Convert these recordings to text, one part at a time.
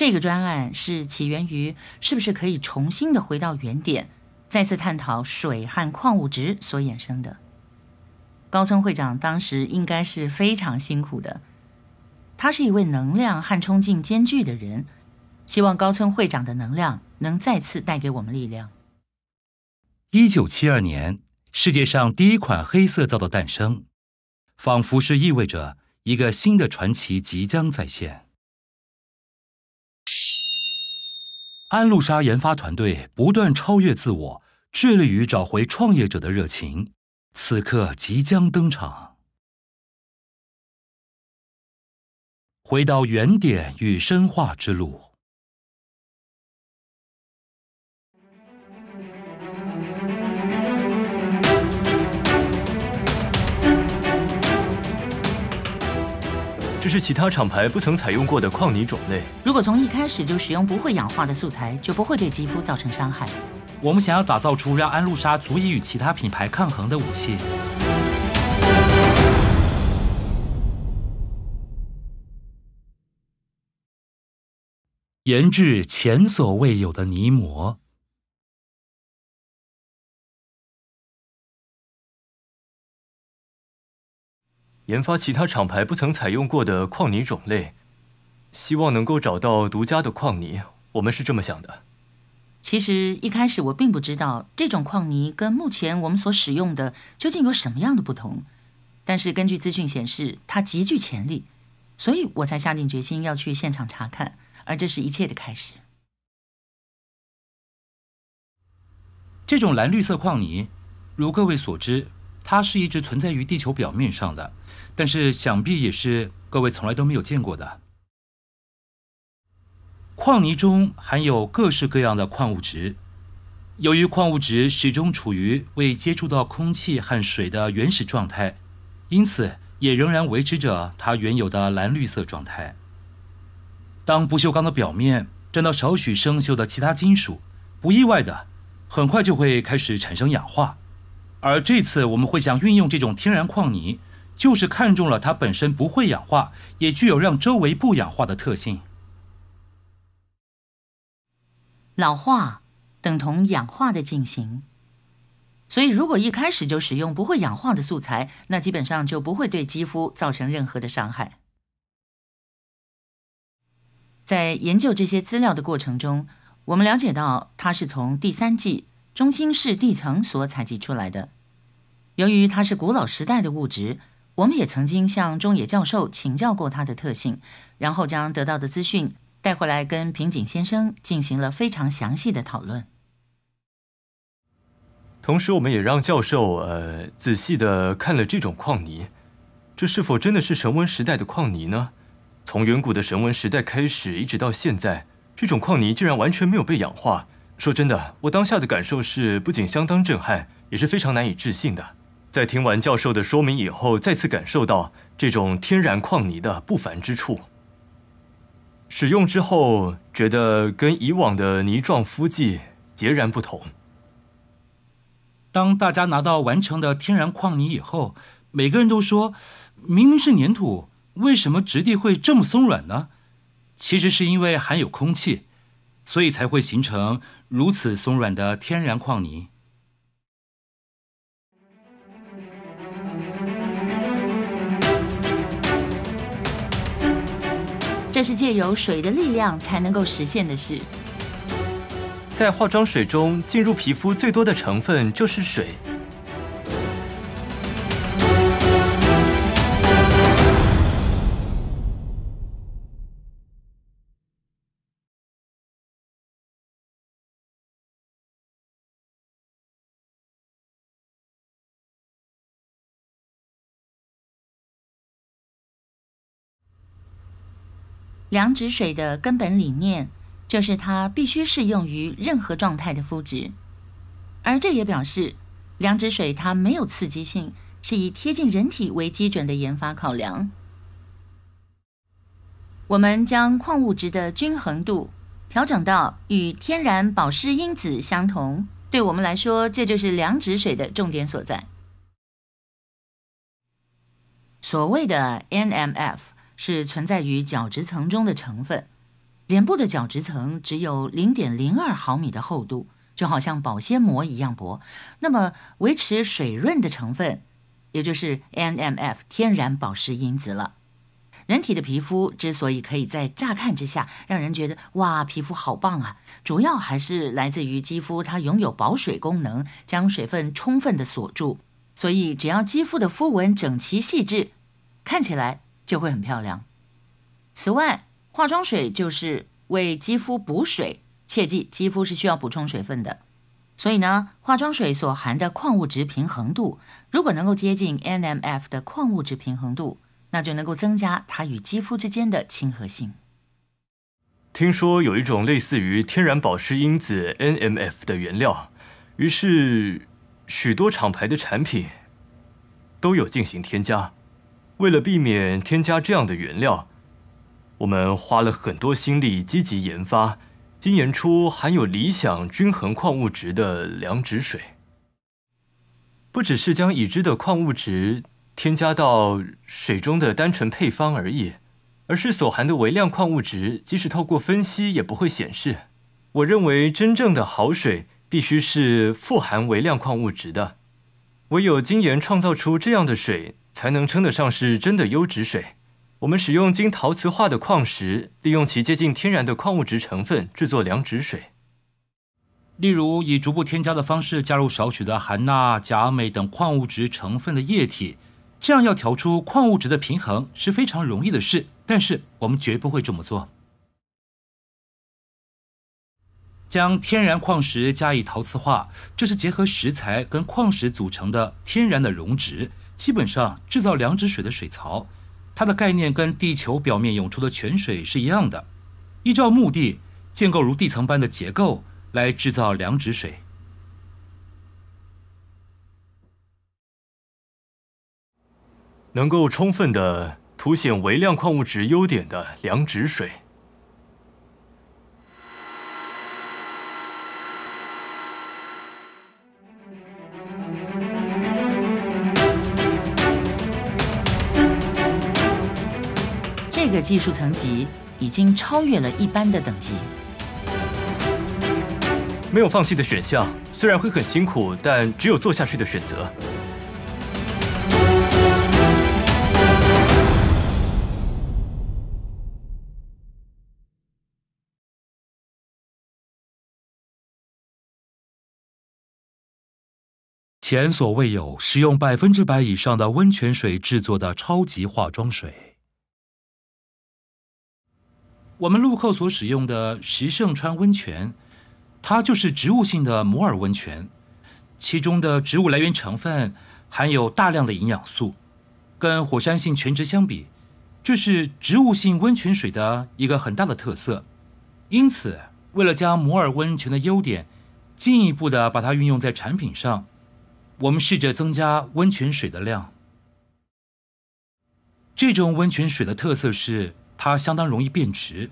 这个专案是起源于，是不是可以重新的回到原点，再次探讨水和矿物质所衍生的。高村会长当时应该是非常辛苦的，他是一位能量和冲劲兼具的人，希望高村会长的能量能再次带给我们力量。一九七二年，世界上第一款黑色皂的诞生，仿佛是意味着一个新的传奇即将再现。安露莎研发团队不断超越自我，致力于找回创业者的热情。此刻即将登场，回到原点与深化之路。这是其他厂牌不曾采用过的矿泥种类。如果从一开始就使用不会氧化的素材，就不会对肌肤造成伤害。我们想要打造出让安露莎足以与其他品牌抗衡的武器，研制前所未有的泥膜。研发其他厂牌不曾采用过的矿泥种类，希望能够找到独家的矿泥。我们是这么想的。其实一开始我并不知道这种矿泥跟目前我们所使用的究竟有什么样的不同，但是根据资讯显示，它极具潜力，所以我才下定决心要去现场查看，而这是一切的开始。这种蓝绿色矿泥，如各位所知，它是一直存在于地球表面上的。但是想必也是各位从来都没有见过的。矿泥中含有各式各样的矿物质，由于矿物质始终处于未接触到空气和水的原始状态，因此也仍然维持着它原有的蓝绿色状态。当不锈钢的表面沾到少许生锈的其他金属，不意外的，很快就会开始产生氧化。而这次我们会想运用这种天然矿泥。就是看中了它本身不会氧化，也具有让周围不氧化的特性。老化等同氧化的进行，所以如果一开始就使用不会氧化的素材，那基本上就不会对肌肤造成任何的伤害。在研究这些资料的过程中，我们了解到它是从第三纪中心式地层所采集出来的，由于它是古老时代的物质。我们也曾经向中野教授请教过它的特性，然后将得到的资讯带回来，跟平井先生进行了非常详细的讨论。同时，我们也让教授呃仔细的看了这种矿泥，这是否真的是神文时代的矿泥呢？从远古的神文时代开始，一直到现在，这种矿泥竟然完全没有被氧化。说真的，我当下的感受是，不仅相当震撼，也是非常难以置信的。在听完教授的说明以后，再次感受到这种天然矿泥的不凡之处。使用之后，觉得跟以往的泥状肤剂截然不同。当大家拿到完成的天然矿泥以后，每个人都说：“明明是粘土，为什么质地会这么松软呢？”其实是因为含有空气，所以才会形成如此松软的天然矿泥。这是借由水的力量才能够实现的事。在化妆水中进入皮肤最多的成分就是水。良值水的根本理念就是它必须适用于任何状态的肤质，而这也表示良值水它没有刺激性，是以贴近人体为基准的研发考量。我们将矿物质的均衡度调整到与天然保湿因子相同，对我们来说，这就是良值水的重点所在。所谓的 NMF。是存在于角质层中的成分，脸部的角质层只有零点零二毫米的厚度，就好像保鲜膜一样薄。那么，维持水润的成分，也就是 NMF 天然保湿因子了。人体的皮肤之所以可以在乍看之下让人觉得哇，皮肤好棒啊，主要还是来自于肌肤它拥有保水功能，将水分充分的锁住。所以，只要肌肤的肤纹整齐细致，看起来。就会很漂亮。此外，化妆水就是为肌肤补水，切记肌肤是需要补充水分的。所以呢，化妆水所含的矿物质平衡度，如果能够接近 NMF 的矿物质平衡度，那就能够增加它与肌肤之间的亲和性。听说有一种类似于天然保湿因子 NMF 的原料，于是许多厂牌的产品都有进行添加。为了避免添加这样的原料，我们花了很多心力积极研发，精研出含有理想均衡矿物质的良质水。不只是将已知的矿物质添加到水中的单纯配方而已，而是所含的微量矿物质即使透过分析也不会显示。我认为真正的好水必须是富含微量矿物质的，唯有精研创造出这样的水。才能称得上是真的优质水。我们使用经陶瓷化的矿石，利用其接近天然的矿物质成分制作良质水。例如，以逐步添加的方式加入少许的含钠、钾、镁等矿物质成分的液体，这样要调出矿物质的平衡是非常容易的事。但是，我们绝不会这么做。将天然矿石加以陶瓷化，这是结合石材跟矿石组成的天然的溶质。基本上制造凉止水的水槽，它的概念跟地球表面涌出的泉水是一样的。依照目的建构如地层般的结构来制造凉止水，能够充分的凸显微量矿物质优点的凉止水。这个技术层级已经超越了一般的等级。没有放弃的选项，虽然会很辛苦，但只有做下去的选择。前所未有，使用百分之百以上的温泉水制作的超级化妆水。我们陆客所使用的石胜川温泉，它就是植物性的摩尔温泉，其中的植物来源成分含有大量的营养素，跟火山性泉质相比，这是植物性温泉水的一个很大的特色。因此，为了将摩尔温泉的优点进一步的把它运用在产品上，我们试着增加温泉水的量。这种温泉水的特色是。它相当容易变质，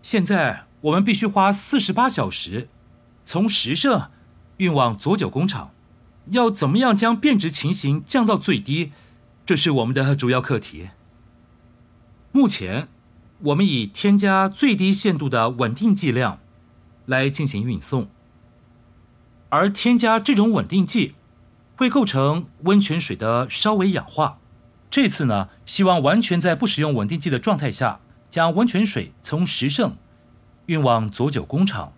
现在我们必须花四十八小时，从石舍运往佐久工厂。要怎么样将变质情形降到最低，这是我们的主要课题。目前，我们以添加最低限度的稳定剂量来进行运送，而添加这种稳定剂会构成温泉水的稍微氧化。这次呢，希望完全在不使用稳定剂的状态下，将温泉水从石胜运往佐久工厂，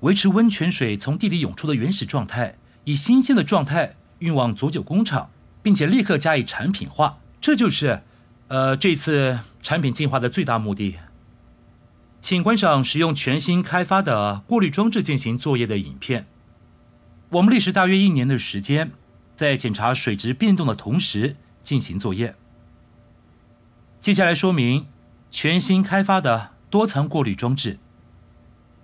维持温泉水从地底涌出的原始状态，以新鲜的状态运往佐久工厂，并且立刻加以产品化。这就是，呃，这次产品进化的最大目的。请观赏使用全新开发的过滤装置进行作业的影片。我们历时大约一年的时间，在检查水质变动的同时。进行作业。接下来说明全新开发的多层过滤装置。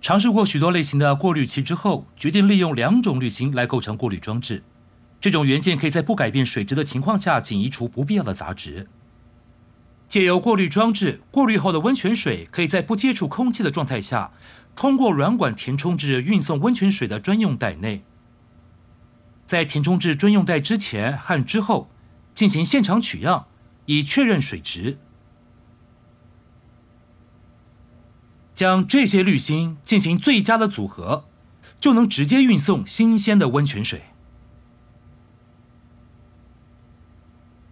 尝试过许多类型的过滤器之后，决定利用两种滤芯来构成过滤装置。这种元件可以在不改变水质的情况下，仅移除不必要的杂质。借由过滤装置过滤后的温泉水，可以在不接触空气的状态下，通过软管填充至运送温泉水的专用袋内。在填充至专用袋之前和之后。进行现场取样，以确认水质。将这些滤芯进行最佳的组合，就能直接运送新鲜的温泉水。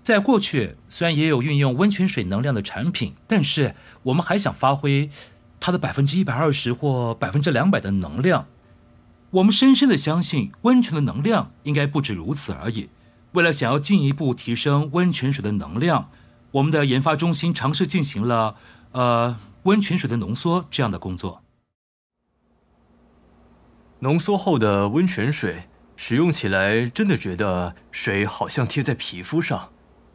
在过去，虽然也有运用温泉水能量的产品，但是我们还想发挥它的百分之一百二十或百分之两百的能量。我们深深的相信，温泉的能量应该不止如此而已。为了想要进一步提升温泉水的能量，我们的研发中心尝试进行了呃温泉水的浓缩这样的工作。浓缩后的温泉水使用起来真的觉得水好像贴在皮肤上，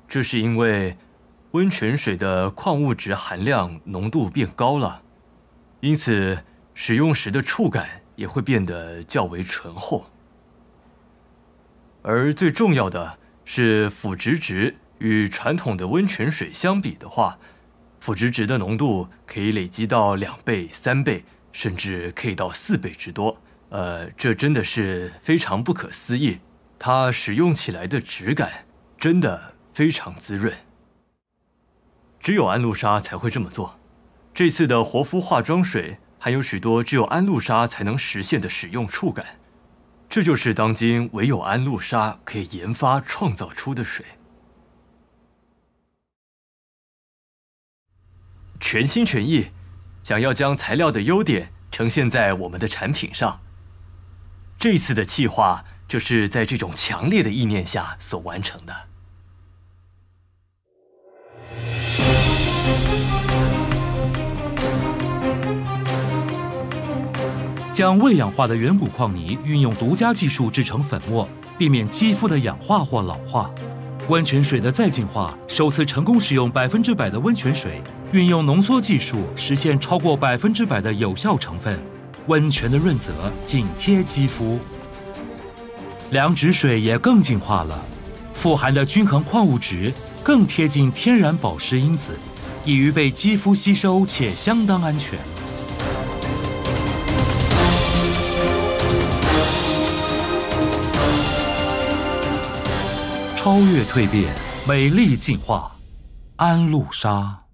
这是因为温泉水的矿物质含量浓度变高了，因此使用时的触感也会变得较为醇厚。而最重要的是，腐殖值与传统的温泉水相比的话，腐殖值的浓度可以累积到两倍、三倍，甚至可以到四倍之多。呃，这真的是非常不可思议。它使用起来的质感真的非常滋润。只有安露莎才会这么做。这次的活肤化妆水含有许多只有安露莎才能实现的使用触感。这就是当今唯有安路莎可以研发创造出的水。全心全意，想要将材料的优点呈现在我们的产品上。这次的企划就是在这种强烈的意念下所完成的。将未氧化的远古矿泥运用独家技术制成粉末，避免肌肤的氧化或老化。温泉水的再净化，首次成功使用百分之百的温泉水，运用浓缩技术实现超过百分之百的有效成分。温泉的润泽紧贴肌肤，凉脂水也更净化了，富含的均衡矿物质更贴近天然保湿因子，易于被肌肤吸收且相当安全。超越蜕变，美丽进化，安禄莎。